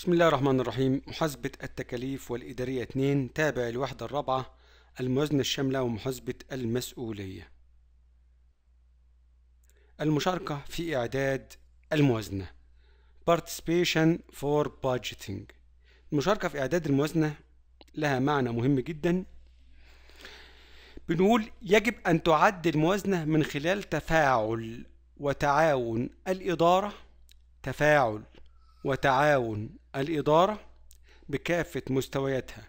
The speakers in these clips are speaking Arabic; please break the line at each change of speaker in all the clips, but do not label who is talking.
بسم الله الرحمن الرحيم محاسبة التكاليف والإدارية 2 تابع الوحدة الرابعة الموازنة الشاملة ومحاسبة المسؤولية المشاركة في إعداد الموازنة Participation for Budgeting المشاركة في إعداد الموازنة لها معنى مهم جدا بنقول يجب أن تعد الموازنة من خلال تفاعل وتعاون الإدارة تفاعل وتعاون الإدارة بكافة مستوياتها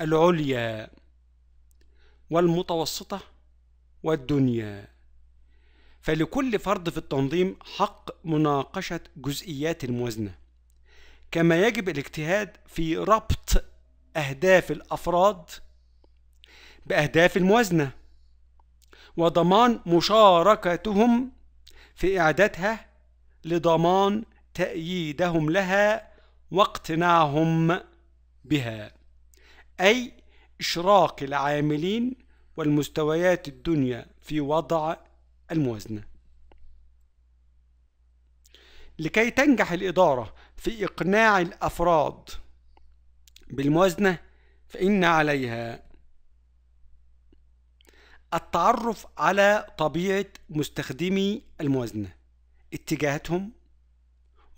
العليا والمتوسطة والدنيا فلكل فرد في التنظيم حق مناقشة جزئيات الموازنة كما يجب الاجتهاد في ربط أهداف الأفراد بأهداف الموازنة وضمان مشاركتهم في إعدادها لضمان تأييدهم لها واقتناعهم بها أي إشراك العاملين والمستويات الدنيا في وضع الموازنة لكي تنجح الإدارة في إقناع الأفراد بالموازنة فإن عليها التعرف على طبيعة مستخدمي الموازنة اتجاهاتهم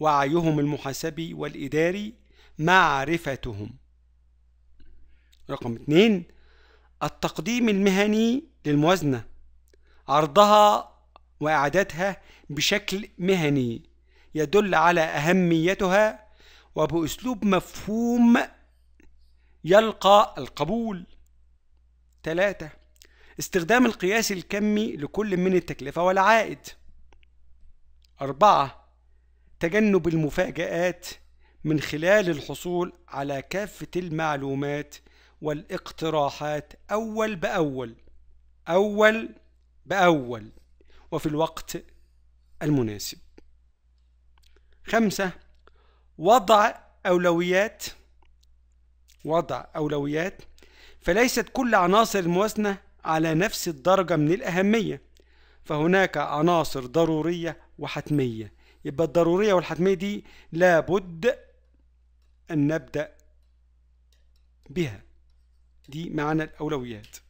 وعيهم المحاسبي والإداري معرفتهم رقم اثنين التقديم المهني للموازنة عرضها وإعدادها بشكل مهني يدل على أهميتها وبأسلوب مفهوم يلقى القبول ثلاثة استخدام القياس الكمي لكل من التكلفة والعائد أربعة تجنب المفاجآت من خلال الحصول على كافة المعلومات والاقتراحات أول بأول أول بأول وفي الوقت المناسب خمسة وضع أولويات وضع أولويات فليست كل عناصر الموازنة على نفس الدرجة من الأهمية فهناك عناصر ضرورية وحتمية يبقى الضرورية والحتمية دي لابد أن نبدأ بها دي معنى الأولويات